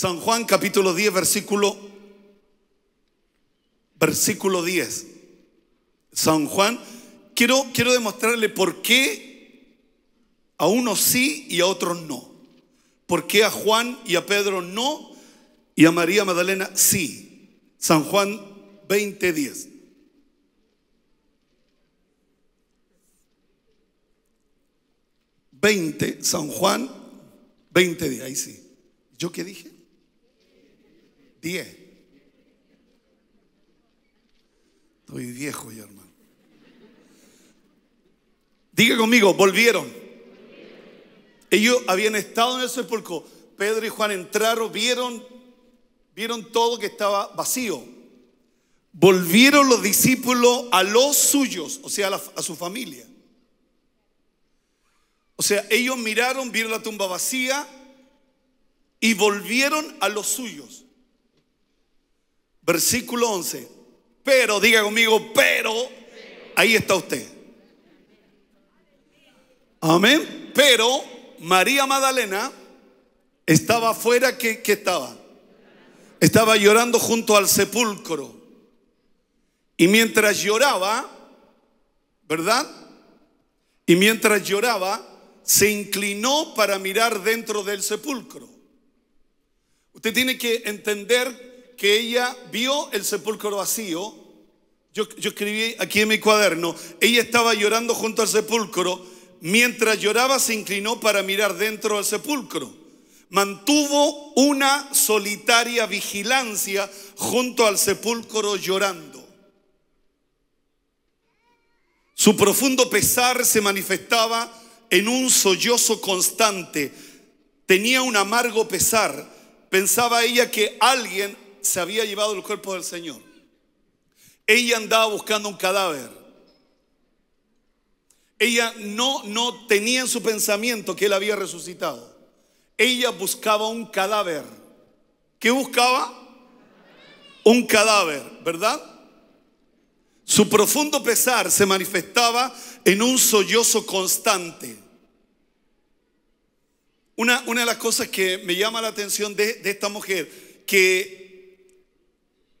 San Juan capítulo 10, versículo, versículo 10. San Juan, quiero, quiero demostrarle por qué a unos sí y a otros no. ¿Por qué a Juan y a Pedro no y a María Magdalena sí? San Juan 20.10 20, San Juan 20, ahí sí. ¿Yo qué dije? 10. Estoy viejo ya, hermano. Diga conmigo, volvieron. Ellos habían estado en el sepulcro. Pedro y Juan entraron, vieron, vieron todo que estaba vacío. Volvieron los discípulos a los suyos, o sea, a, a su familia. O sea, ellos miraron, vieron la tumba vacía y volvieron a los suyos. Versículo 11. Pero, diga conmigo, pero, ahí está usted. Amén. Pero María Magdalena estaba afuera, ¿qué estaba? Estaba llorando junto al sepulcro. Y mientras lloraba, ¿verdad? Y mientras lloraba, se inclinó para mirar dentro del sepulcro. Usted tiene que entender que ella vio el sepulcro vacío. Yo, escribí aquí en mi cuaderno, ella estaba llorando junto al sepulcro, mientras lloraba se inclinó para mirar dentro del sepulcro. Mantuvo una solitaria vigilancia junto al sepulcro llorando. Su profundo pesar se manifestaba en un sollozo constante. Tenía un amargo pesar. Pensaba ella que alguien se había llevado el cuerpo del Señor. Ella andaba buscando un cadáver. Ella no, no tenía en su pensamiento que él había resucitado. Ella buscaba un cadáver. ¿Qué buscaba? Un cadáver, ¿verdad? Su profundo pesar se manifestaba en un sollozo constante. Una, una de las cosas que me llama la atención de, de esta mujer, que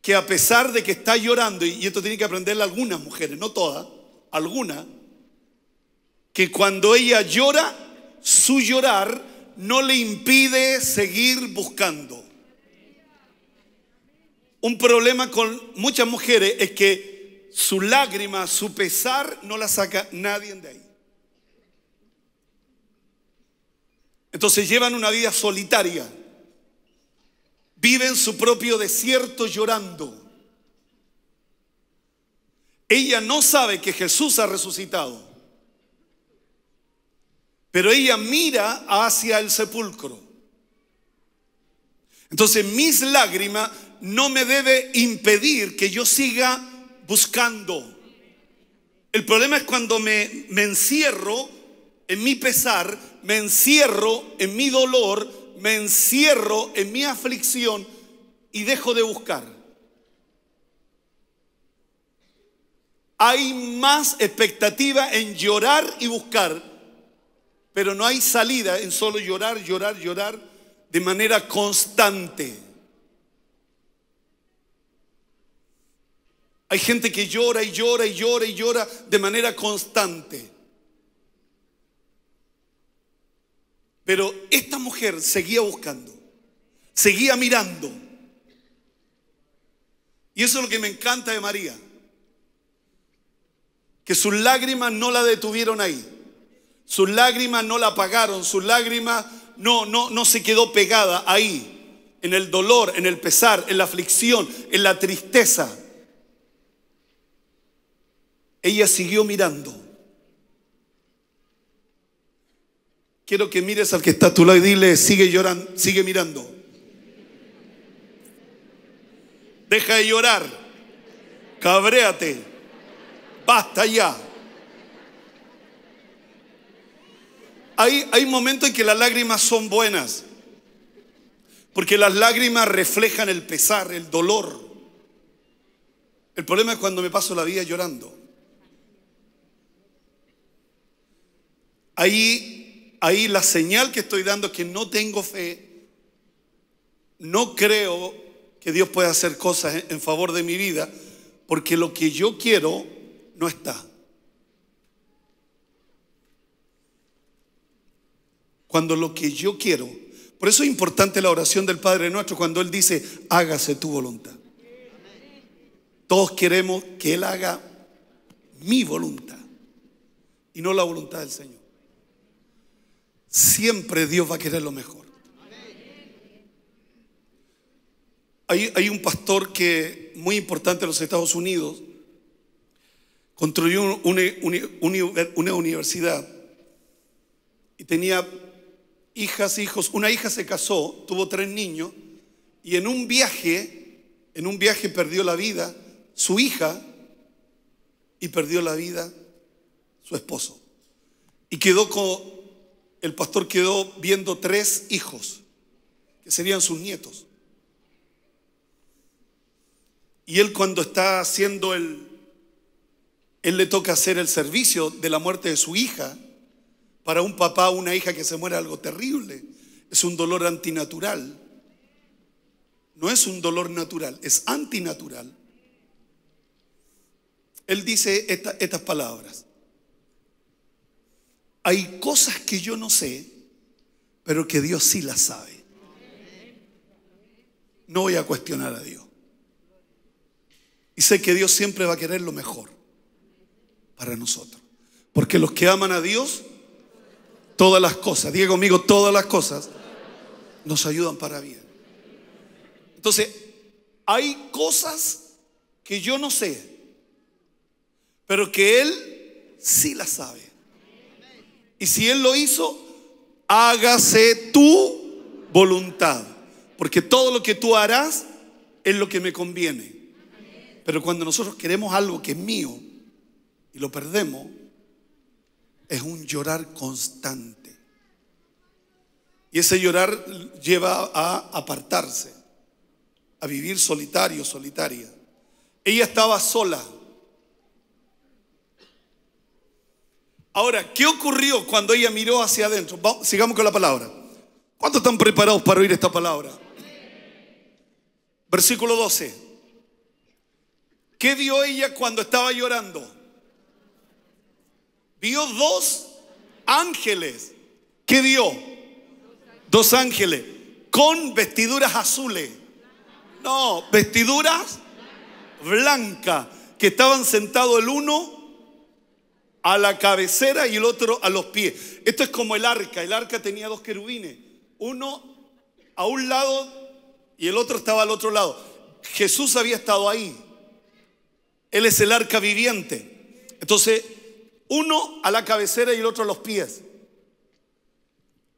que a pesar de que está llorando, y esto tiene que aprenderle algunas mujeres, no todas, algunas, que cuando ella llora, su llorar no le impide seguir buscando. Un problema con muchas mujeres es que su lágrima, su pesar, no la saca nadie de ahí. Entonces llevan una vida solitaria vive en su propio desierto llorando. Ella no sabe que Jesús ha resucitado, pero ella mira hacia el sepulcro. Entonces mis lágrimas no me debe impedir que yo siga buscando. El problema es cuando me, me encierro en mi pesar, me encierro en mi dolor, me encierro en mi aflicción y dejo de buscar. Hay más expectativa en llorar y buscar, pero no hay salida en solo llorar, llorar, llorar de manera constante. Hay gente que llora y llora y llora y llora de manera constante. Pero esta mujer seguía buscando, seguía mirando. Y eso es lo que me encanta de María, que sus lágrimas no la detuvieron ahí, sus lágrimas no la apagaron, sus lágrimas no, no, no se quedó pegada ahí, en el dolor, en el pesar, en la aflicción, en la tristeza. Ella siguió mirando. Quiero que mires al que está a tu lado y dile, sigue llorando, sigue mirando. Deja de llorar. Cabréate. Basta ya. Hay, hay momentos en que las lágrimas son buenas. Porque las lágrimas reflejan el pesar, el dolor. El problema es cuando me paso la vida llorando. Ahí ahí la señal que estoy dando es que no tengo fe, no creo que Dios pueda hacer cosas en favor de mi vida, porque lo que yo quiero no está. Cuando lo que yo quiero, por eso es importante la oración del Padre nuestro cuando Él dice, hágase tu voluntad. Todos queremos que Él haga mi voluntad y no la voluntad del Señor siempre Dios va a querer lo mejor. Hay, un pastor que, muy importante en los Estados Unidos, construyó una, universidad y tenía hijas, hijos. Una hija se casó, tuvo tres niños y en un viaje, en un viaje perdió la vida su hija y perdió la vida su esposo. Y quedó con el pastor quedó viendo tres hijos, que serían sus nietos. Y él cuando está haciendo el, él le toca hacer el servicio de la muerte de su hija, para un papá una hija que se muere algo terrible, es un dolor antinatural. No es un dolor natural, es antinatural. Él dice estas palabras hay cosas que yo no sé, pero que Dios sí las sabe. No voy a cuestionar a Dios. Y sé que Dios siempre va a querer lo mejor para nosotros. Porque los que aman a Dios, todas las cosas, diga conmigo, todas las cosas nos ayudan para bien. Entonces, hay cosas que yo no sé, pero que Él sí las sabe. Y si Él lo hizo, hágase tu voluntad. Porque todo lo que tú harás es lo que me conviene. Pero cuando nosotros queremos algo que es mío y lo perdemos, es un llorar constante. Y ese llorar lleva a apartarse, a vivir solitario, solitaria. Ella estaba sola Ahora, ¿qué ocurrió cuando ella miró hacia adentro? sigamos con la palabra. ¿Cuántos están preparados para oír esta palabra? Versículo 12. ¿Qué vio ella cuando estaba llorando? Vio dos ángeles. ¿Qué vio? Dos ángeles con vestiduras azules. No, vestiduras blancas que estaban sentados el uno a la cabecera y el otro a los pies. Esto es como el arca. El arca tenía dos querubines. Uno a un lado y el otro estaba al otro lado. Jesús había estado ahí. Él es el arca viviente. Entonces, uno a la cabecera y el otro a los pies.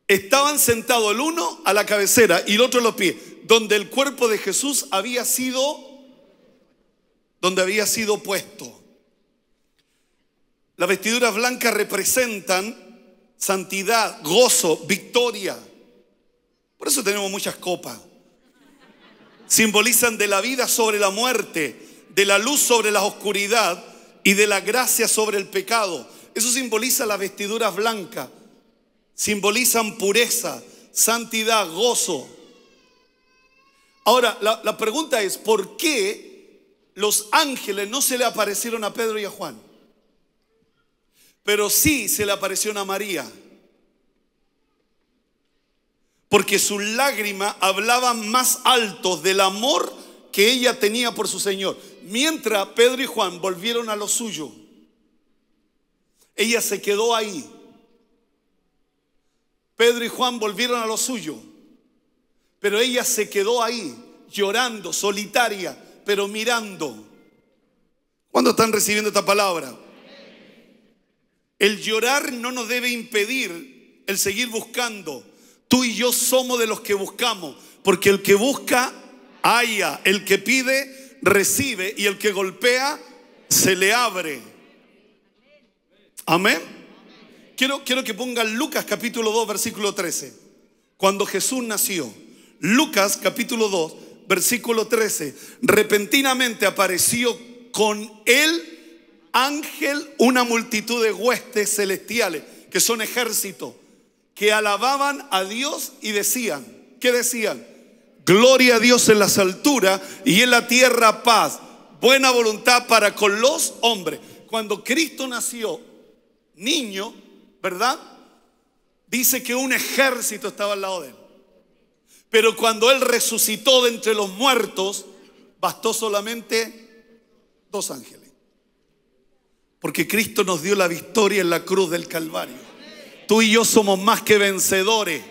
Estaban sentados el uno a la cabecera y el otro a los pies, donde el cuerpo de Jesús había sido, donde había sido puesto. Las vestiduras blancas representan santidad, gozo, victoria. Por eso tenemos muchas copas. Simbolizan de la vida sobre la muerte, de la luz sobre la oscuridad y de la gracia sobre el pecado. Eso simboliza las vestiduras blancas. Simbolizan pureza, santidad, gozo. Ahora, la, pregunta es, ¿por qué los ángeles no se le aparecieron a Pedro y a Juan? pero sí se le apareció a María. Porque su lágrima hablaba más alto del amor que ella tenía por su Señor. Mientras Pedro y Juan volvieron a lo suyo, ella se quedó ahí. Pedro y Juan volvieron a lo suyo, pero ella se quedó ahí, llorando, solitaria, pero mirando. ¿Cuándo están recibiendo esta palabra? El llorar no nos debe impedir el seguir buscando. Tú y yo somos de los que buscamos, porque el que busca, haya, el que pide, recibe, y el que golpea, se le abre. Amén. Quiero, quiero que pongan Lucas capítulo 2, versículo 13. Cuando Jesús nació, Lucas capítulo 2, versículo 13, repentinamente apareció con él ángel una multitud de huestes celestiales, que son ejércitos, que alababan a Dios y decían, ¿qué decían? Gloria a Dios en las alturas y en la tierra paz, buena voluntad para con los hombres. Cuando Cristo nació, niño, ¿verdad? Dice que un ejército estaba al lado de él. Pero cuando él resucitó de entre los muertos, bastó solamente dos ángeles. Porque Cristo nos dio la victoria en la cruz del Calvario. Tú y yo somos más que vencedores.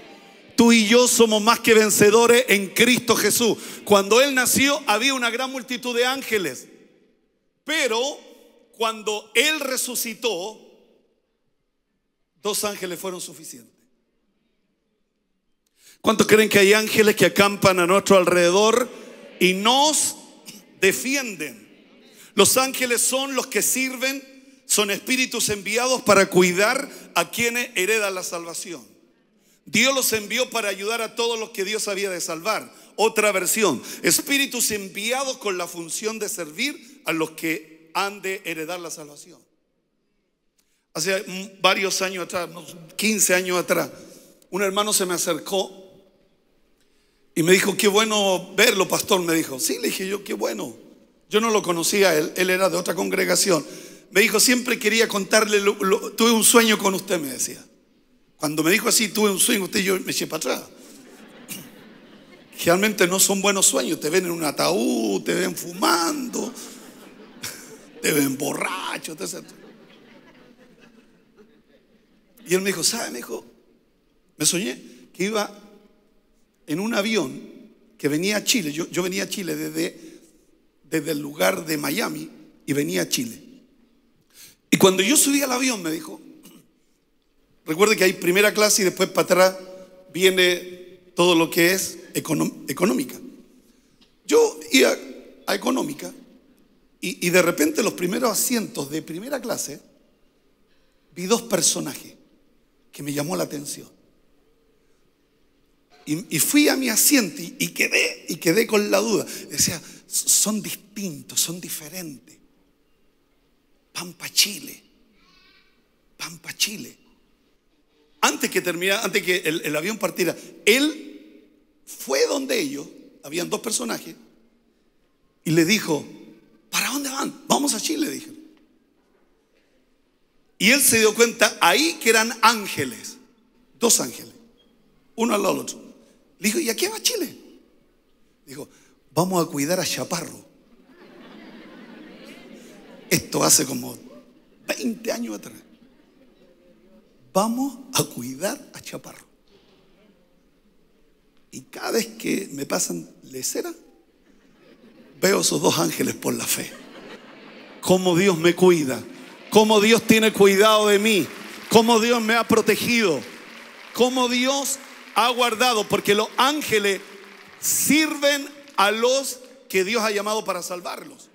Tú y yo somos más que vencedores en Cristo Jesús. Cuando Él nació había una gran multitud de ángeles. Pero cuando Él resucitó, dos ángeles fueron suficientes. ¿Cuántos creen que hay ángeles que acampan a nuestro alrededor y nos defienden? Los ángeles son los que sirven son espíritus enviados para cuidar a quienes heredan la salvación. Dios los envió para ayudar a todos los que Dios había de salvar. Otra versión, espíritus enviados con la función de servir a los que han de heredar la salvación. Hace varios años atrás, 15 años atrás, un hermano se me acercó y me dijo, qué bueno verlo, pastor, me dijo. Sí, le dije yo, qué bueno. Yo no lo conocía, él, él era de otra congregación. Me dijo, siempre quería contarle, tuve un sueño con usted, me decía. Cuando me dijo así, tuve un sueño, usted yo me eché para atrás. Realmente no son buenos sueños, te ven en un ataúd, te ven fumando, te ven borracho, etc. Y él me dijo, ¿sabe? Me dijo, me soñé que iba en un avión que venía a Chile. Yo, yo venía a Chile desde, desde el lugar de Miami y venía a Chile. Y cuando yo subí al avión, me dijo, recuerde que hay primera clase y después para atrás viene todo lo que es económica. Yo iba a económica y, de repente los primeros asientos de primera clase vi dos personajes que me llamó la atención. Y, fui a mi asiento y, quedé, y quedé con la duda. Decía, son distintos, son diferentes. Pampa, Chile. Pampa, Chile. Antes que terminara, antes que el, avión partiera, él fue donde ellos, habían dos personajes, y le dijo, ¿para dónde van? Vamos a Chile, dije. Y él se dio cuenta ahí que eran ángeles, dos ángeles, uno al lado del otro. Le dijo, ¿y a qué va Chile? Dijo, vamos a cuidar a Chaparro. Esto hace como 20 años atrás. Vamos a cuidar a Chaparro. Y cada vez que me pasan leceras veo esos dos ángeles por la fe. Cómo Dios me cuida, cómo Dios tiene cuidado de mí, cómo Dios me ha protegido, cómo Dios ha guardado, porque los ángeles sirven a los que Dios ha llamado para salvarlos.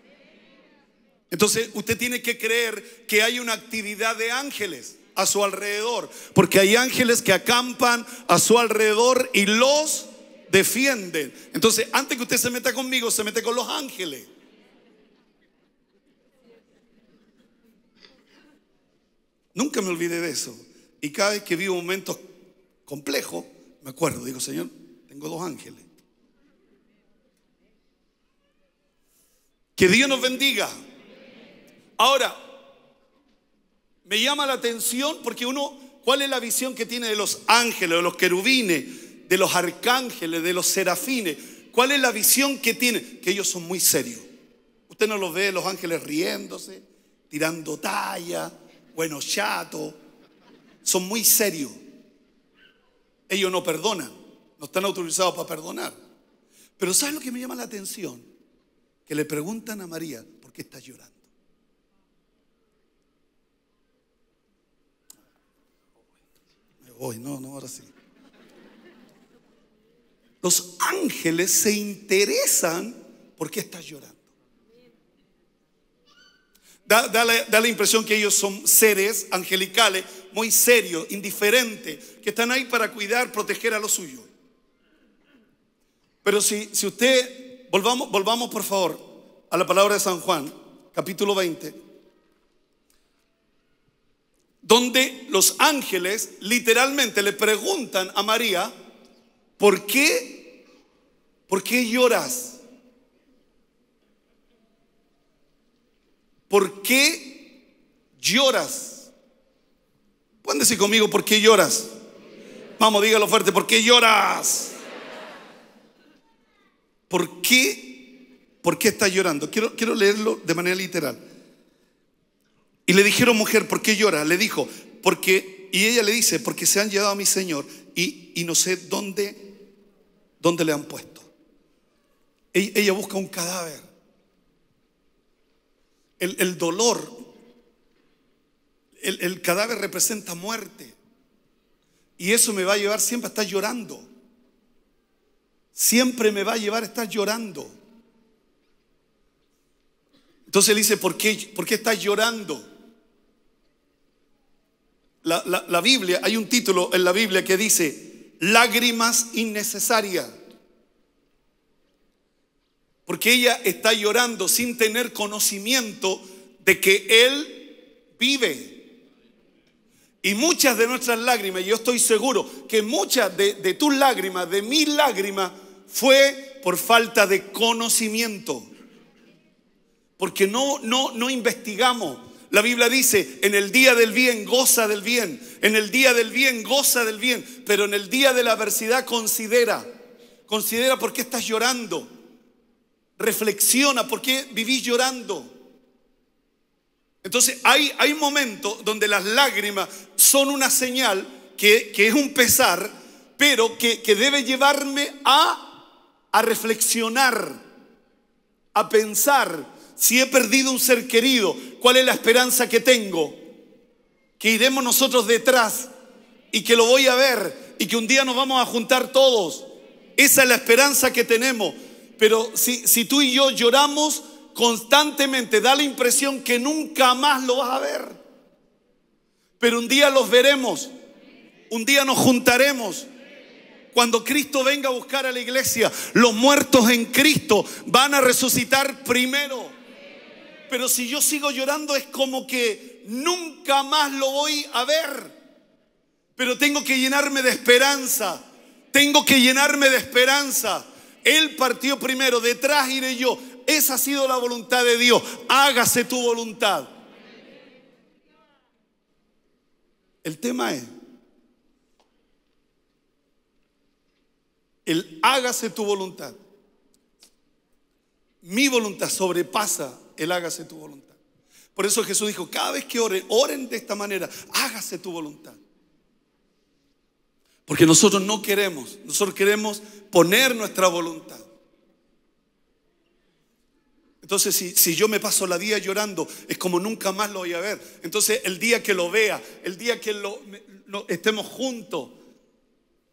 Entonces usted tiene que creer que hay una actividad de ángeles a su alrededor, porque hay ángeles que acampan a su alrededor y los defienden. Entonces, antes que usted se meta conmigo, se mete con los ángeles. Nunca me olvidé de eso. Y cada vez que vivo momentos complejos, me acuerdo, digo, Señor, tengo dos ángeles. Que Dios nos bendiga. Ahora, me llama la atención porque uno, ¿cuál es la visión que tiene de los ángeles, de los querubines, de los arcángeles, de los serafines? ¿Cuál es la visión que tiene? Que ellos son muy serios. Usted no los ve, los ángeles riéndose, tirando talla, bueno, chato. Son muy serios. Ellos no perdonan, no están autorizados para perdonar. Pero ¿sabes lo que me llama la atención? Que le preguntan a María, ¿por qué estás llorando? hoy, no, no, ahora sí. Los ángeles se interesan por qué estás llorando. Da, la, impresión que ellos son seres angelicales, muy serios, indiferentes, que están ahí para cuidar, proteger a lo suyo. Pero si, si usted, volvamos, volvamos por favor a la palabra de San Juan, capítulo 20 donde los ángeles literalmente le preguntan a María, ¿por qué? ¿Por qué lloras? ¿Por qué lloras? Pueden decir conmigo, ¿por qué lloras? Vamos, dígalo fuerte, ¿por qué lloras? ¿Por qué? ¿Por qué estás llorando? Quiero, quiero leerlo de manera literal. Y le dijeron, mujer, ¿por qué llora? Le dijo, porque, y ella le dice, porque se han llevado a mi Señor y, no sé dónde, dónde le han puesto. E-, ella, busca un cadáver. El, dolor, el, cadáver representa muerte. Y eso me va a llevar siempre a estar llorando. Siempre me va a llevar a estar llorando. Entonces él dice, ¿por qué, ¿por qué estás llorando? la, Biblia, hay un título en la Biblia que dice, lágrimas innecesarias. Porque ella está llorando sin tener conocimiento de que Él vive. Y muchas de nuestras lágrimas, yo estoy seguro que muchas de, tus lágrimas, de mis lágrimas, fue por falta de conocimiento. Porque no, no, no investigamos, la Biblia dice, en el día del bien goza del bien, en el día del bien goza del bien, pero en el día de la adversidad considera, considera por qué estás llorando, reflexiona por qué vivís llorando. Entonces hay, hay momentos donde las lágrimas son una señal que, que es un pesar, pero que, que debe llevarme a, a reflexionar, a pensar, si he perdido un ser querido, ¿cuál es la esperanza que tengo? Que iremos nosotros detrás y que lo voy a ver y que un día nos vamos a juntar todos. Esa es la esperanza que tenemos. Pero si, si tú y yo lloramos constantemente, da la impresión que nunca más lo vas a ver. Pero un día los veremos. Un día nos juntaremos. Cuando Cristo venga a buscar a la iglesia, los muertos en Cristo van a resucitar primero pero si yo sigo llorando es como que nunca más lo voy a ver. Pero tengo que llenarme de esperanza, tengo que llenarme de esperanza. Él partió primero, detrás iré yo. Esa ha sido la voluntad de Dios. Hágase tu voluntad. El tema es, el hágase tu voluntad. Mi voluntad sobrepasa él hágase tu voluntad. Por eso Jesús dijo, cada vez que oren, oren de esta manera, hágase tu voluntad. Porque nosotros no queremos, nosotros queremos poner nuestra voluntad. Entonces, si, yo me paso la vida llorando, es como nunca más lo voy a ver. Entonces, el día que lo vea, el día que estemos juntos,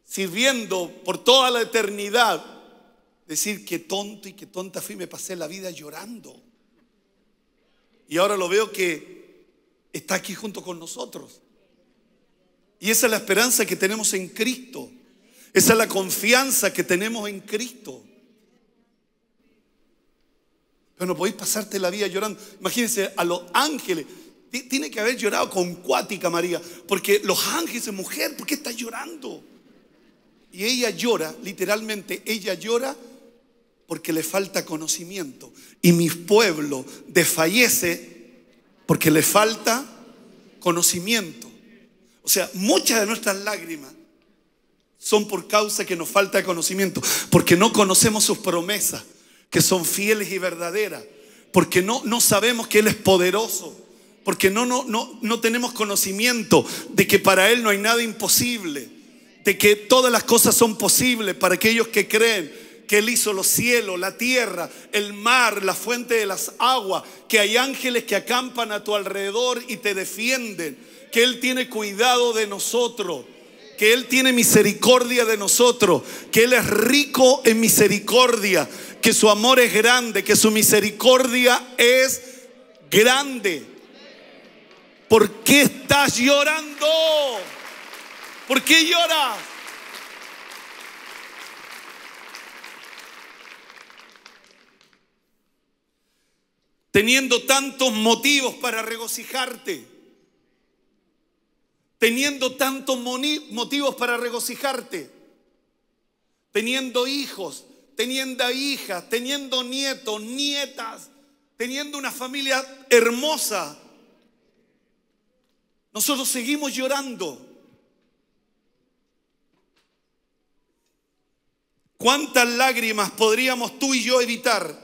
sirviendo por toda la eternidad, decir que tonto y que tonta fui, me pasé la vida llorando. Y ahora lo veo que está aquí junto con nosotros. Y esa es la esperanza que tenemos en Cristo. Esa es la confianza que tenemos en Cristo. Pero no podéis pasarte la vida llorando. Imagínense a los ángeles. Tiene que haber llorado con cuática María. Porque los ángeles, mujer, ¿por qué estás llorando? Y ella llora, literalmente, ella llora porque le falta conocimiento. Y mi pueblo desfallece porque le falta conocimiento. O sea, muchas de nuestras lágrimas son por causa que nos falta conocimiento, porque no conocemos sus promesas, que son fieles y verdaderas, porque no, no sabemos que Él es poderoso, porque no, no, no tenemos conocimiento de que para Él no hay nada imposible, de que todas las cosas son posibles para aquellos que creen, que Él hizo los cielos, la tierra, el mar, la fuente de las aguas, que hay ángeles que acampan a tu alrededor y te defienden, que Él tiene cuidado de nosotros, que Él tiene misericordia de nosotros, que Él es rico en misericordia, que su amor es grande, que su misericordia es grande. ¿Por qué estás llorando? ¿Por qué lloras? teniendo tantos motivos para regocijarte, teniendo tantos motivos para regocijarte, teniendo hijos, teniendo hijas, teniendo nietos, nietas, teniendo una familia hermosa. Nosotros seguimos llorando. ¿Cuántas lágrimas podríamos tú y yo evitar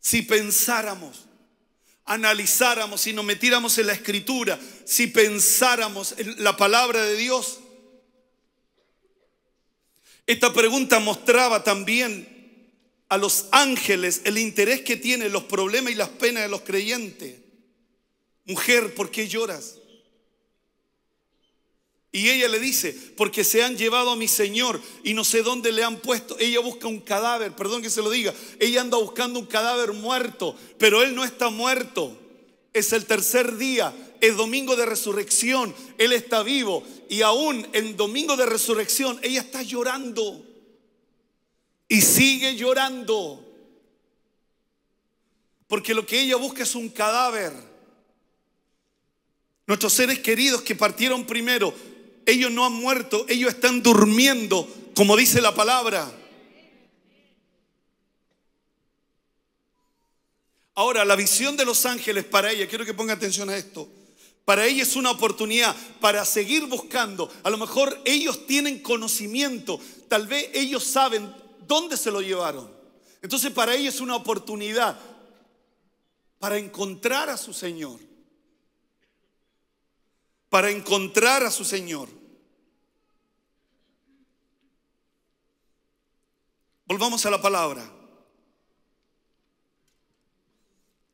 si pensáramos, analizáramos, si nos metiéramos en la escritura, si pensáramos en la palabra de Dios. Esta pregunta mostraba también a los ángeles el interés que tienen los problemas y las penas de los creyentes. Mujer, ¿por qué lloras? Y ella le dice, porque se han llevado a mi señor y no sé dónde le han puesto. Ella busca un cadáver, perdón que se lo diga. Ella anda buscando un cadáver muerto, pero él no está muerto. Es el tercer día, es domingo de resurrección, él está vivo. Y aún en domingo de resurrección, ella está llorando. Y sigue llorando. Porque lo que ella busca es un cadáver. Nuestros seres queridos que partieron primero ellos no han muerto, ellos están durmiendo, como dice la palabra. Ahora, la visión de los ángeles para ella, quiero que ponga atención a esto. Para ella es una oportunidad para seguir buscando. A lo mejor ellos tienen conocimiento, tal vez ellos saben dónde se lo llevaron. Entonces para ella es una oportunidad para encontrar a su Señor para encontrar a su Señor. Volvamos a la palabra.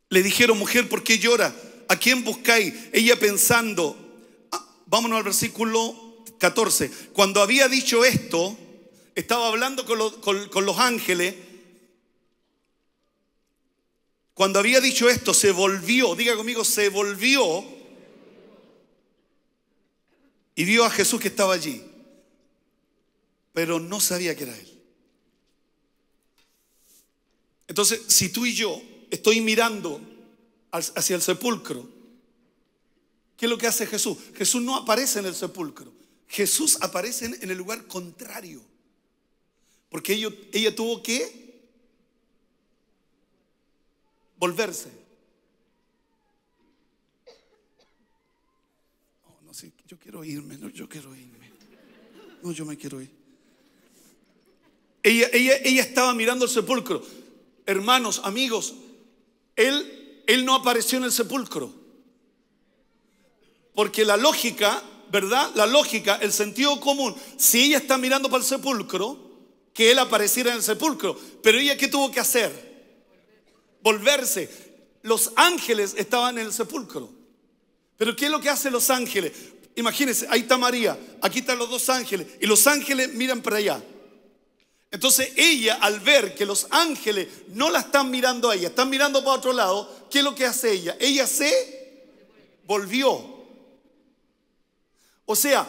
Le dijeron, mujer, ¿por qué llora? ¿A quién buscáis? Ella pensando, ah, vámonos al versículo 14. Cuando había dicho esto, estaba hablando con, con los ángeles. Cuando había dicho esto, se volvió, diga conmigo, se volvió y vio a Jesús que estaba allí, pero no sabía que era Él. Entonces, si tú y yo estoy mirando hacia el sepulcro, ¿qué es lo que hace Jesús? Jesús no aparece en el sepulcro, Jesús aparece en el lugar contrario, porque ella, ella tuvo que volverse. yo quiero irme, no, yo quiero irme. No, yo me quiero ir. Ella, ella, estaba mirando el sepulcro. Hermanos, amigos, él, él no apareció en el sepulcro. Porque la lógica, ¿verdad? La lógica, el sentido común, si ella está mirando para el sepulcro, que él apareciera en el sepulcro. Pero ella, ¿qué tuvo que hacer? Volverse. Los ángeles estaban en el sepulcro. Pero ¿qué es lo que hacen los ángeles? imagínense, ahí está María, aquí están los dos ángeles, y los ángeles miran para allá. Entonces ella, al ver que los ángeles no la están mirando a ella, están mirando para otro lado, ¿qué es lo que hace ella? Ella se volvió. O sea,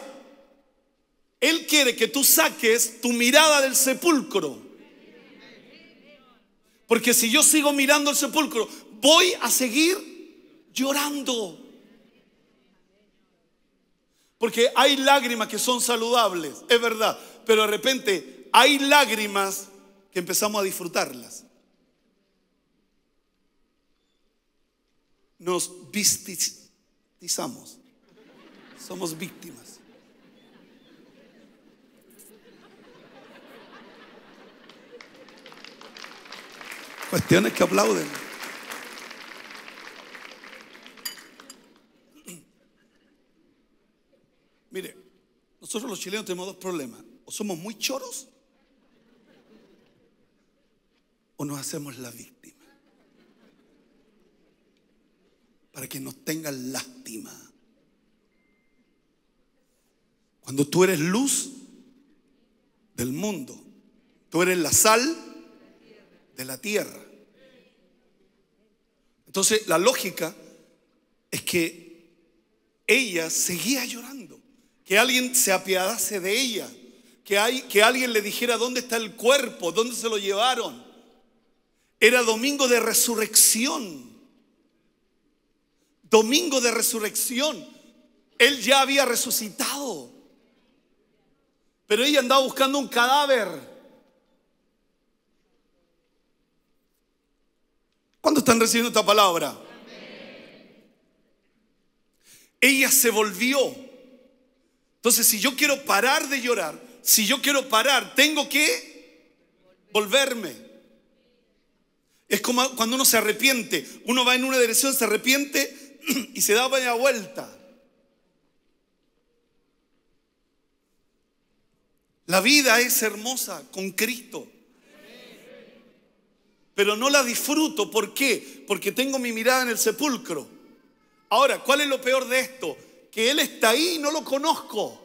Él quiere que tú saques tu mirada del sepulcro. Porque si yo sigo mirando el sepulcro, voy a seguir llorando. Porque hay lágrimas que son saludables, es verdad, pero de repente hay lágrimas que empezamos a disfrutarlas. Nos vistizamos, somos víctimas. Cuestiones que aplauden. Mire, nosotros los chilenos tenemos dos problemas. O somos muy choros o nos hacemos la víctima. Para que nos tengan lástima. Cuando tú eres luz del mundo, tú eres la sal de la tierra. Entonces la lógica es que ella seguía llorando que alguien se apiadase de ella, que, que alguien le dijera dónde está el cuerpo, dónde se lo llevaron. Era domingo de resurrección. Domingo de resurrección. Él ya había resucitado. Pero ella andaba buscando un cadáver. ¿Cuándo están recibiendo esta palabra? Ella se volvió entonces, si yo quiero parar de llorar, si yo quiero parar, tengo que volverme. Es como cuando uno se arrepiente, uno va en una dirección, se arrepiente y se da media vuelta. La vida es hermosa con Cristo. Pero no la disfruto. ¿Por qué? Porque tengo mi mirada en el sepulcro. Ahora, ¿cuál es lo peor de esto? Él está ahí y no lo conozco.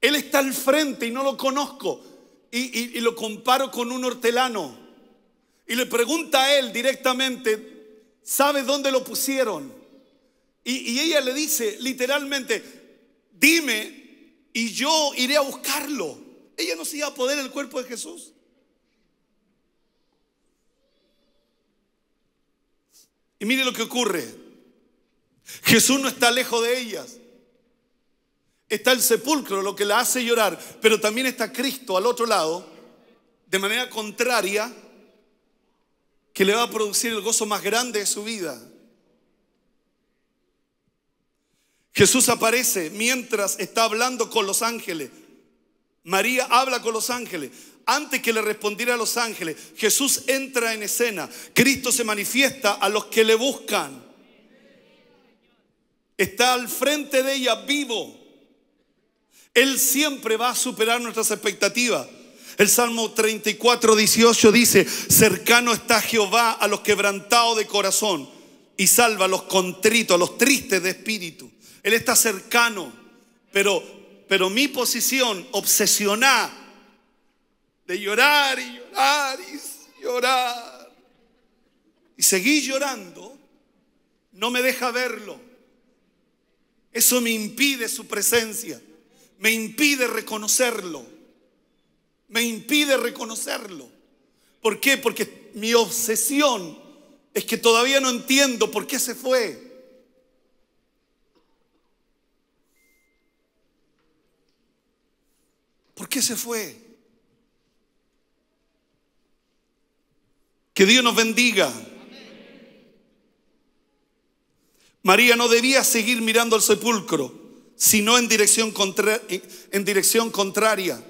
Él está al frente y no lo conozco. Y, lo comparo con un hortelano. Y le pregunta a él directamente, ¿sabe dónde lo pusieron? Y, y ella le dice literalmente, dime y yo iré a buscarlo. Ella no se iba a poder el cuerpo de Jesús. Y mire lo que ocurre. Jesús no está lejos de ellas. Está el sepulcro, lo que la hace llorar, pero también está Cristo al otro lado, de manera contraria, que le va a producir el gozo más grande de su vida. Jesús aparece mientras está hablando con los ángeles. María habla con los ángeles antes que le respondiera a los ángeles, Jesús entra en escena. Cristo se manifiesta a los que le buscan. Está al frente de ella vivo. Él siempre va a superar nuestras expectativas. El Salmo 34, 18 dice, cercano está Jehová a los quebrantados de corazón y salva a los contritos, a los tristes de espíritu. Él está cercano, pero, pero mi posición obsesionada de llorar y llorar y llorar. Y seguí llorando, no me deja verlo. Eso me impide su presencia, me impide reconocerlo, me impide reconocerlo. ¿Por qué? Porque mi obsesión es que todavía no entiendo por qué se fue. ¿Por qué se fue? Que Dios nos bendiga. María no debía seguir mirando al sepulcro, sino en dirección, en dirección contraria.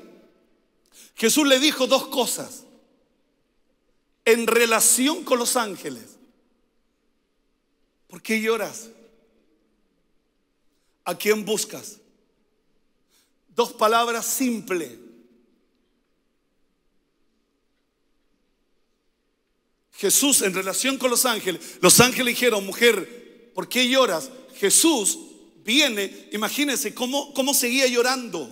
Jesús le dijo dos cosas en relación con los ángeles. ¿Por qué lloras? ¿A quién buscas? Dos palabras simples Jesús en relación con los ángeles, los ángeles dijeron, mujer, ¿por qué lloras? Jesús viene, imagínense cómo, cómo seguía llorando.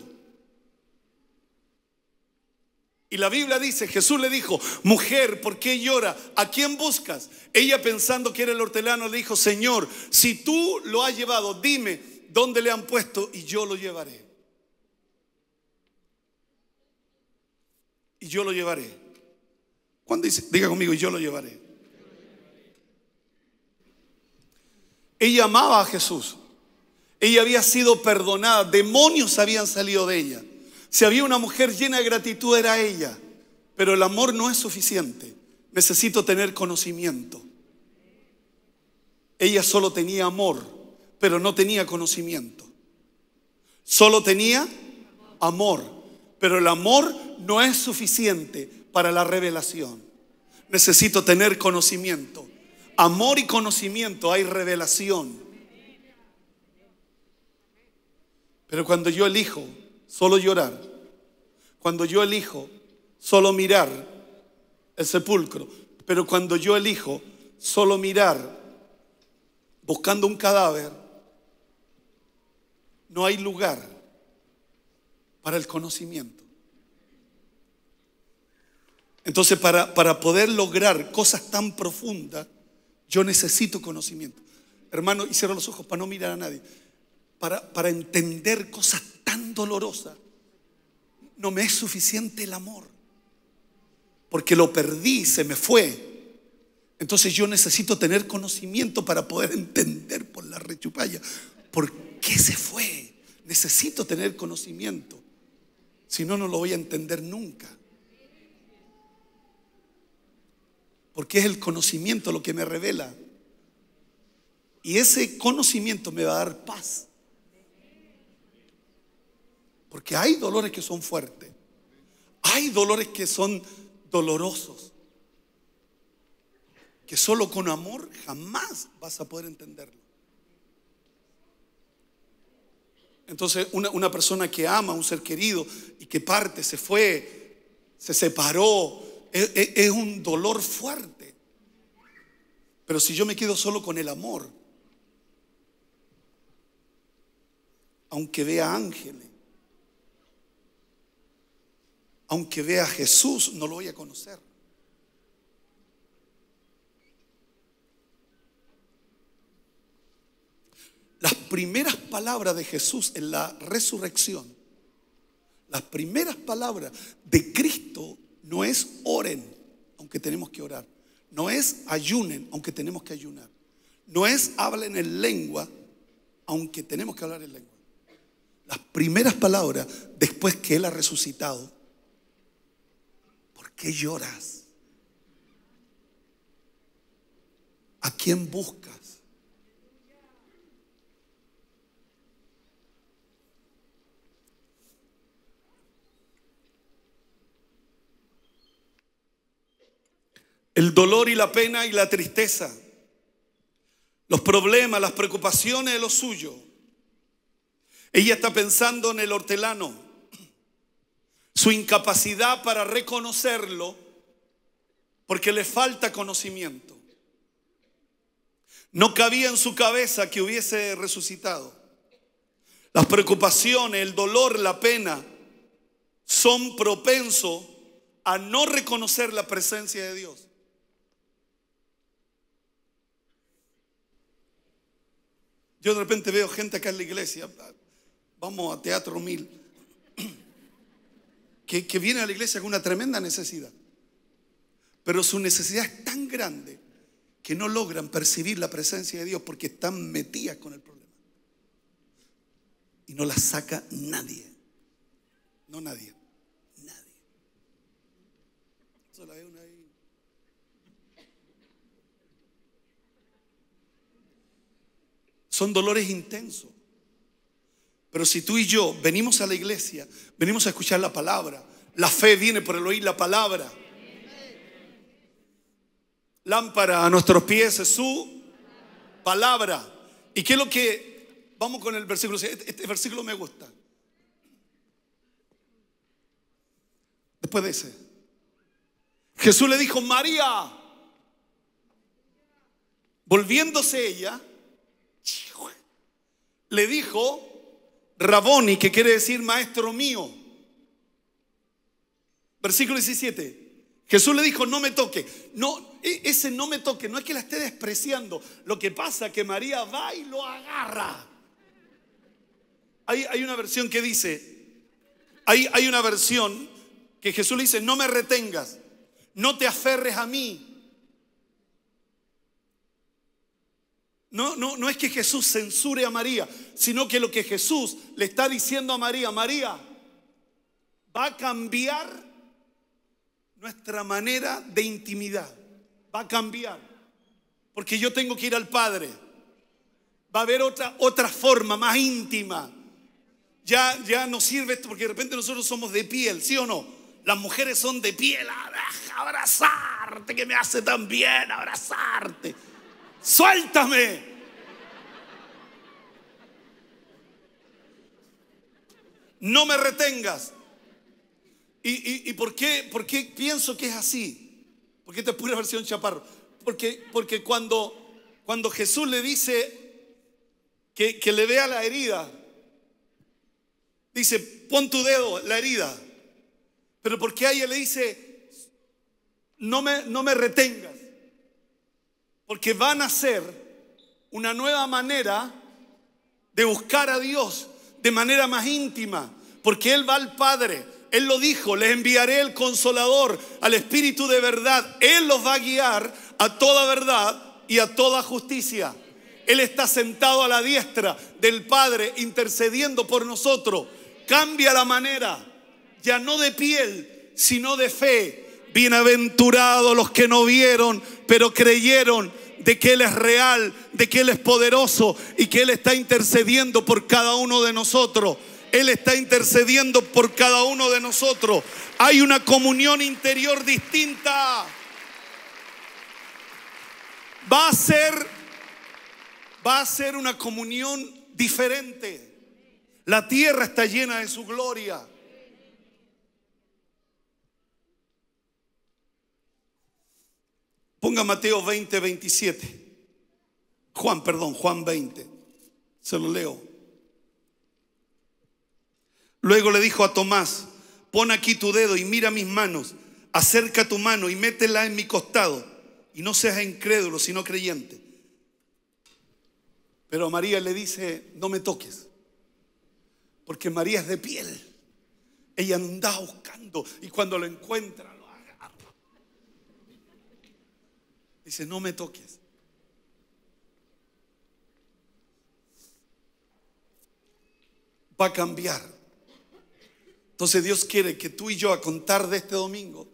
Y la Biblia dice, Jesús le dijo, mujer, ¿por qué llora? ¿A quién buscas? Ella pensando que era el hortelano, le dijo, Señor, si tú lo has llevado, dime dónde le han puesto y yo lo llevaré. Y yo lo llevaré. Cuando dice, diga conmigo, y yo lo llevaré. Ella amaba a Jesús. Ella había sido perdonada. Demonios habían salido de ella. Si había una mujer llena de gratitud era ella. Pero el amor no es suficiente. Necesito tener conocimiento. Ella solo tenía amor, pero no tenía conocimiento. Solo tenía amor, pero el amor no es suficiente para la revelación. Necesito tener conocimiento. Amor y conocimiento hay revelación. Pero cuando yo elijo solo llorar, cuando yo elijo solo mirar el sepulcro, pero cuando yo elijo solo mirar buscando un cadáver, no hay lugar para el conocimiento. Entonces, para, para poder lograr cosas tan profundas, yo necesito conocimiento. Hermano, y cierro los ojos para no mirar a nadie. Para, para entender cosas tan dolorosas, no me es suficiente el amor. Porque lo perdí, se me fue. Entonces yo necesito tener conocimiento para poder entender por la rechupalla. ¿Por qué se fue? Necesito tener conocimiento. Si no, no lo voy a entender nunca. porque es el conocimiento lo que me revela. Y ese conocimiento me va a dar paz. Porque hay dolores que son fuertes. Hay dolores que son dolorosos. Que solo con amor jamás vas a poder entenderlo. Entonces, una, una persona que ama a un ser querido y que parte, se fue, se separó, es, un dolor fuerte. Pero si yo me quedo solo con el amor, aunque vea ángeles, aunque vea a Jesús, no lo voy a conocer. Las primeras palabras de Jesús en la resurrección, las primeras palabras de Cristo no es oren, aunque tenemos que orar. No es ayunen, aunque tenemos que ayunar. No es hablen en lengua, aunque tenemos que hablar en lengua. Las primeras palabras después que Él ha resucitado. ¿Por qué lloras? ¿A quién buscas? El dolor y la pena y la tristeza. Los problemas, las preocupaciones de lo suyo. Ella está pensando en el hortelano. Su incapacidad para reconocerlo porque le falta conocimiento. No cabía en su cabeza que hubiese resucitado. Las preocupaciones, el dolor, la pena son propensos a no reconocer la presencia de Dios. Yo de repente veo gente acá en la iglesia, vamos a Teatro Mil, que, que viene a la iglesia con una tremenda necesidad. Pero su necesidad es tan grande que no logran percibir la presencia de Dios porque están metidas con el problema. Y no la saca nadie. No nadie. Nadie. una Son dolores intensos. Pero si tú y yo venimos a la iglesia, venimos a escuchar la palabra, la fe viene por el oír la palabra. Lámpara a nuestros pies es su palabra. ¿Y qué es lo que... Vamos con el versículo. Este, este versículo me gusta. Después de ese. Jesús le dijo, María, volviéndose ella, le dijo Raboni, que quiere decir maestro mío. Versículo 17. Jesús le dijo, no me toque. No, e, ese no me toque, no es que la esté despreciando. Lo que pasa es que María va y lo agarra. Hay, una versión que dice, hay, hay una versión que Jesús le dice, no me retengas, no te aferres a mí, No, no, es que Jesús censure a María, sino que lo que Jesús le está diciendo a María, María, va a cambiar nuestra manera de intimidad, va a cambiar, porque yo tengo que ir al Padre, va a haber otra, otra forma más íntima, ya, ya no sirve esto, porque de repente nosotros somos de piel, ¿sí o no? Las mujeres son de piel, abrazarte, que me hace tan bien abrazarte suéltame. No me retengas. ¿Y, por, qué, por, qué, pienso que es así? Porque esta es pura versión chaparro. Porque, porque cuando, cuando Jesús le dice que, que le vea la herida, dice, pon tu dedo, la herida. Pero porque a ella le dice, no me, no me retengas porque van a ser una nueva manera de buscar a Dios de manera más íntima, porque Él va al Padre. Él lo dijo, les enviaré el consolador, al Espíritu de verdad. Él los va a guiar a toda verdad y a toda justicia. Él está sentado a la diestra del Padre intercediendo por nosotros. Cambia la manera, ya no de piel, sino de fe Bienaventurados los que no vieron, pero creyeron de que Él es real, de que Él es poderoso y que Él está intercediendo por cada uno de nosotros. Él está intercediendo por cada uno de nosotros. Hay una comunión interior distinta. Va a ser, va a ser una comunión diferente. La tierra está llena de su gloria. Ponga Mateo 20, 27. Juan, perdón, Juan 20. Se lo leo. Luego le dijo a Tomás, pon aquí tu dedo y mira mis manos, acerca tu mano y métela en mi costado, y no seas incrédulo, sino creyente. Pero María le dice, no me toques, porque María es de piel. Ella anda buscando y cuando lo encuentra, Dice, no me toques. Va a cambiar. Entonces Dios quiere que tú y yo a contar de este domingo,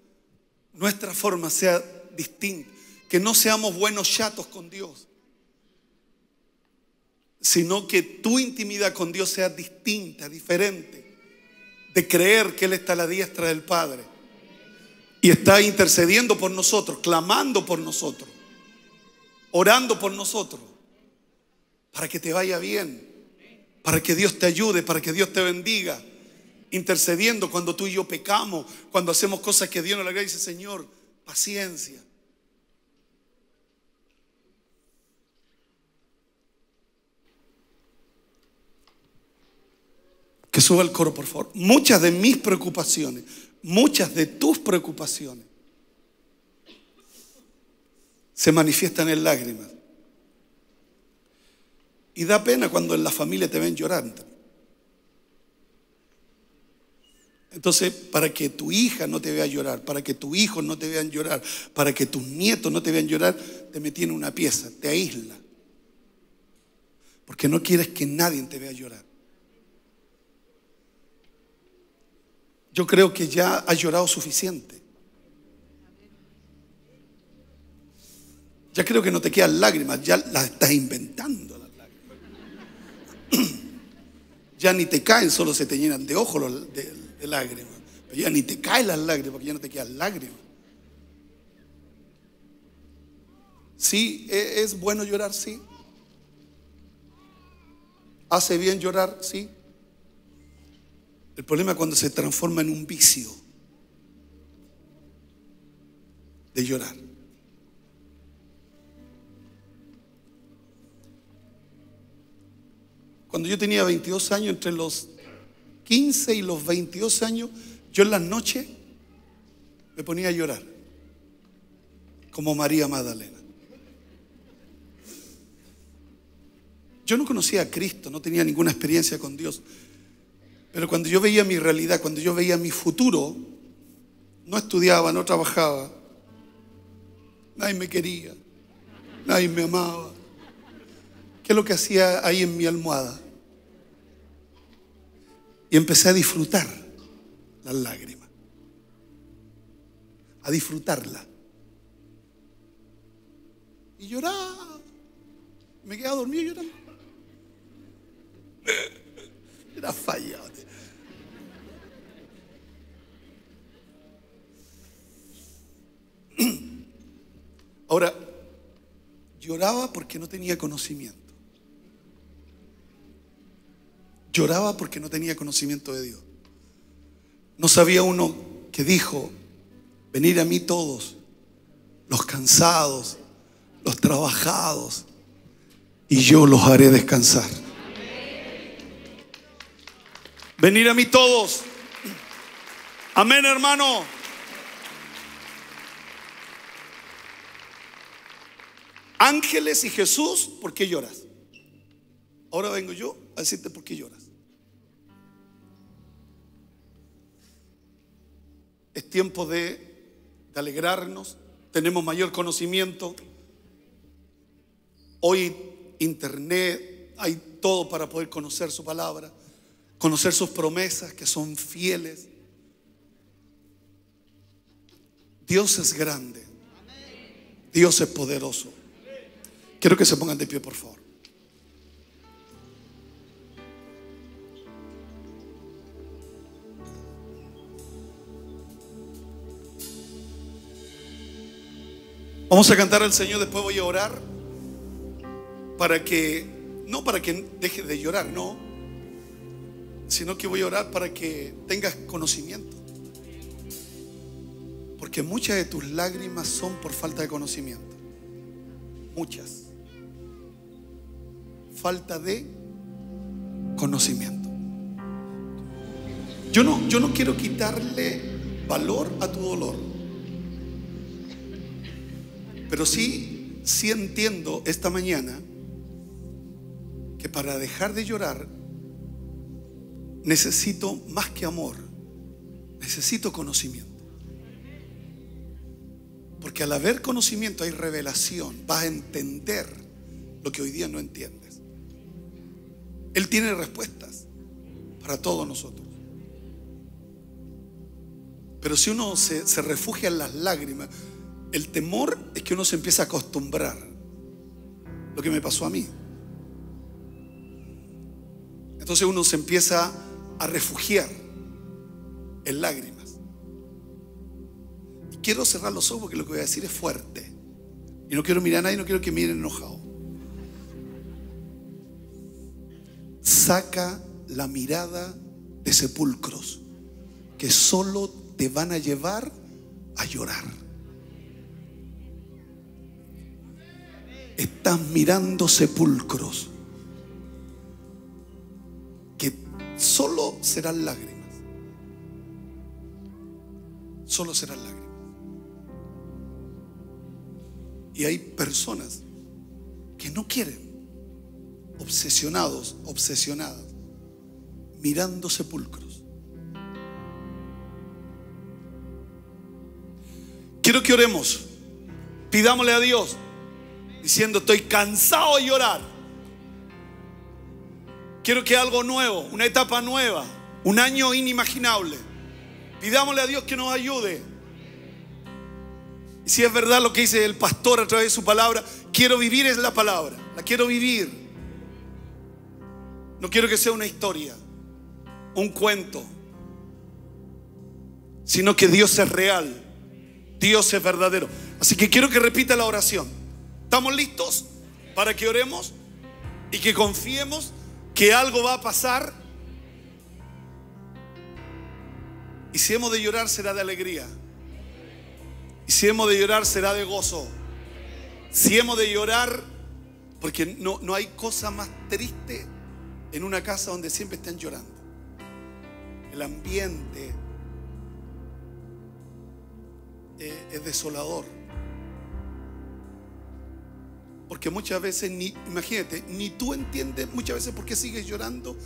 nuestra forma sea distinta, que no seamos buenos chatos con Dios, sino que tu intimidad con Dios sea distinta, diferente, de creer que Él está a la diestra del Padre y está intercediendo por nosotros, clamando por nosotros, orando por nosotros, para que te vaya bien, para que Dios te ayude, para que Dios te bendiga, intercediendo cuando tú y yo pecamos, cuando hacemos cosas que Dios no le agrada, Señor, paciencia. Que suba el coro, por favor. Muchas de mis preocupaciones, muchas de tus preocupaciones se manifiestan en lágrimas. Y da pena cuando en la familia te ven llorando. Entonces, para que tu hija no te vea llorar, para que tus hijos no te vean llorar, para que tus nietos no te vean llorar, te metí en una pieza, te aísla. Porque no quieres que nadie te vea llorar. yo creo que ya has llorado suficiente. Ya creo que no te quedan lágrimas, ya las estás inventando Ya ni te caen, solo se te llenan de ojos de, lágrimas. ya ni te caen las lágrimas, porque ya no te quedan lágrimas. Sí, e, es bueno llorar, sí. Hace bien llorar, sí. El problema es cuando se transforma en un vicio de llorar. Cuando yo tenía 22 años, entre los 15 y los 22 años, yo en la noche me ponía a llorar, como María Magdalena. Yo no conocía a Cristo, no tenía ninguna experiencia con Dios, pero cuando yo veía mi realidad, cuando yo veía mi futuro, no estudiaba, no trabajaba. Nadie me quería, nadie me amaba. ¿Qué es lo que hacía ahí en mi almohada? Y empecé a disfrutar las lágrimas, a disfrutarla. Y lloraba, me quedaba dormido llorando. Ahora, lloraba porque no tenía conocimiento. Lloraba porque no tenía conocimiento de Dios. No sabía uno que dijo, venir a mí todos, los cansados, los trabajados, y yo los haré descansar. Venir a mí todos. Amén, hermano. Ángeles y Jesús, ¿por qué lloras? Ahora vengo yo a decirte por qué lloras. Es tiempo de, de alegrarnos, tenemos mayor conocimiento. Hoy internet, hay todo para poder conocer su palabra conocer sus promesas que son fieles. Dios es grande. Dios es poderoso. Quiero que se pongan de pie, por favor. Vamos a cantar al Señor, después voy a orar para que, no para que deje de llorar, no sino que voy a orar para que tengas conocimiento. Porque muchas de tus lágrimas son por falta de conocimiento. Muchas. Falta de conocimiento. Yo no, yo no quiero quitarle valor a tu dolor. Pero sí, sí entiendo esta mañana que para dejar de llorar necesito más que amor, necesito conocimiento. Porque al haber conocimiento hay revelación, vas a entender lo que hoy día no entiendes. Él tiene respuestas para todos nosotros. Pero si uno se, refugia en las lágrimas, el temor es que uno se empieza a acostumbrar. Lo que me pasó a mí. Entonces uno se empieza a refugiar en lágrimas. Y quiero cerrar los ojos porque lo que voy a decir es fuerte. Y no quiero mirar a nadie, no quiero que miren enojado. Saca la mirada de sepulcros que solo te van a llevar a llorar. Estás mirando sepulcros solo serán lágrimas. Solo serán lágrimas. Y hay personas que no quieren, obsesionados, obsesionadas, mirando sepulcros. Quiero que oremos, pidámosle a Dios, diciendo, estoy cansado de llorar. Quiero que algo nuevo, una etapa nueva, un año inimaginable. Pidámosle a Dios que nos ayude. Y si es verdad lo que dice el pastor a través de su palabra, quiero vivir es la palabra, la quiero vivir. No quiero que sea una historia, un cuento, sino que Dios es real, Dios es verdadero. Así que quiero que repita la oración. ¿Estamos listos para que oremos y que confiemos que algo va a pasar. Y si hemos de llorar será de alegría. Y si hemos de llorar será de gozo. Si hemos de llorar, porque no, no hay cosa más triste en una casa donde siempre están llorando. El ambiente eh, es desolador. Porque muchas veces, ni, imagínate, ni tú entiendes muchas veces por qué sigues llorando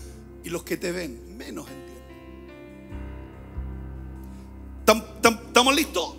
y los que te ven menos entienden. ¿Estamos listos?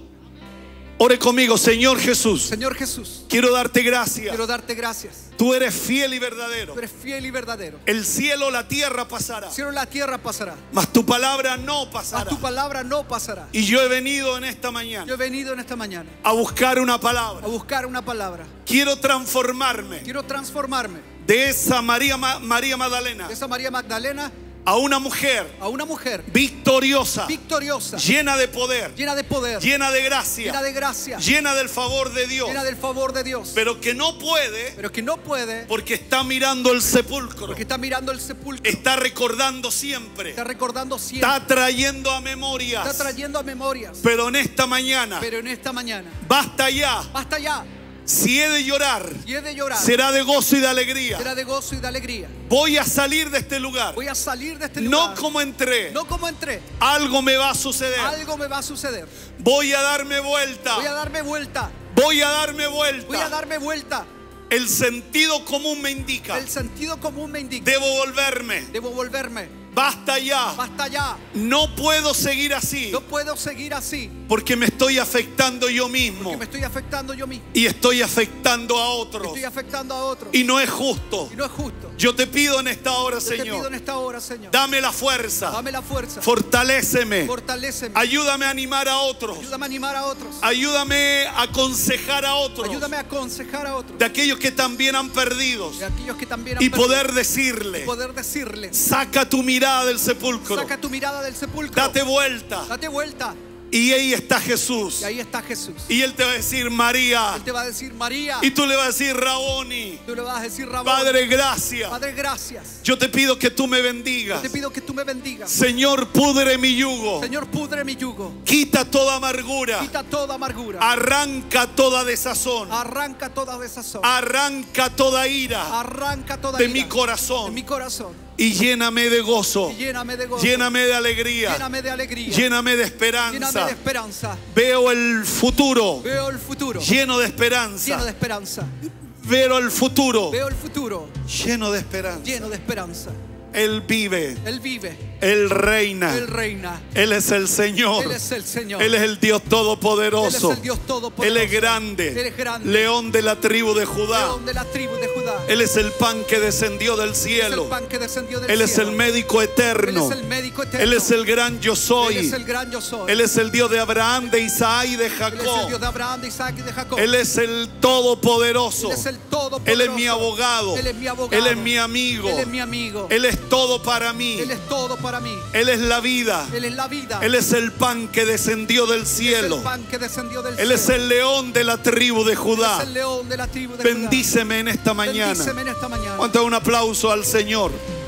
Ore conmigo, Señor Jesús. Señor Jesús. Quiero darte gracias. Quiero darte gracias. Tú eres fiel y verdadero. eres fiel y verdadero. El cielo, la tierra pasará. El cielo, la tierra pasará. Mas tu palabra no pasará. tu palabra no pasará. Y yo he venido en esta mañana. Yo he venido en esta mañana a buscar una palabra. A buscar una palabra. Quiero transformarme. Quiero transformarme de esa María María Magdalena. De esa María Magdalena a una mujer a una mujer victoriosa victoriosa llena de poder llena de poder llena de gracia llena de gracia llena del favor de Dios llena del favor de Dios pero que no puede pero que no puede porque está mirando el sepulcro porque está mirando el sepulcro está recordando siempre está recordando siempre está trayendo a memorias está trayendo a memorias pero en esta mañana pero en esta mañana basta ya basta ya si he de llorar, si he de llorar será, de gozo y de alegría. será de gozo y de alegría. Voy a salir de este lugar. Voy a salir de este lugar. No como entré. No como entré. Algo me va a suceder. Algo me va a suceder. Voy a darme vuelta. Voy a darme vuelta. Voy a darme vuelta. Voy a darme vuelta. El sentido común me indica. El sentido común me indica. Debo volverme. Debo volverme Basta ya. Basta ya. No puedo seguir así. No puedo seguir así. Porque me estoy afectando yo mismo. Porque me estoy afectando yo mismo. Y estoy afectando a otros. Estoy afectando a otros. Y no es justo. Y no es justo. Yo te pido en esta hora, yo Señor. Te pido en esta hora, Señor. Dame la fuerza. Dame la fuerza. Fortaléceme. Fortaléceme. Ayúdame a animar a otros. Ayúdame a animar a otros. Ayúdame a aconsejar a otros. Ayúdame a aconsejar a otros. De aquellos que también han perdido. De aquellos que también han y perdido. Poder decirle, y poder decirle. Saca tu mirada mirada del sepulcro. Saca tu mirada del sepulcro. Date vuelta. Date vuelta. Y ahí está Jesús. Y ahí está Jesús. Y él te va a decir María. Él te va a decir María. Y tú le vas a decir Raoni. Tú le vas a decir Raboni. Padre, gracias. Padre, gracias. Yo te pido que tú me bendigas. Yo te pido que tú me bendigas. Señor, pudre mi yugo. Señor, pudre mi yugo. Quita toda amargura. Quita toda amargura. Arranca toda desazón. Arranca toda desazón. Arranca toda ira. Arranca toda de Mi corazón. De mi corazón y lléname de gozo, lléname de, gozo. Lléname, de alegría. lléname de, alegría, lléname de esperanza. Lléname de esperanza. Veo, el futuro. Veo el futuro, lleno de esperanza. Lleno de esperanza. Veo el futuro, Veo el futuro lleno de esperanza. Lleno de esperanza. Él vive. Él vive. Él reina. Él es el Señor. Él es el Dios Todopoderoso. Él es, el es grande. León, de la tribu de Judá. Él es el pan que descendió del cielo. Él es el, médico eterno. Él es el gran yo soy. Él es el, es el Dios de Abraham, de Isaac y de Jacob. Él es el es el Todopoderoso. Él es, es mi abogado. Él es mi amigo. Él es mi amigo. Él es todo para mí. Él es todo para él es la vida. Él es la vida. Él es el pan que descendió del cielo. Él es el, león de la tribu de Judá. Bendíceme En esta mañana. Bendíceme en un aplauso al Señor?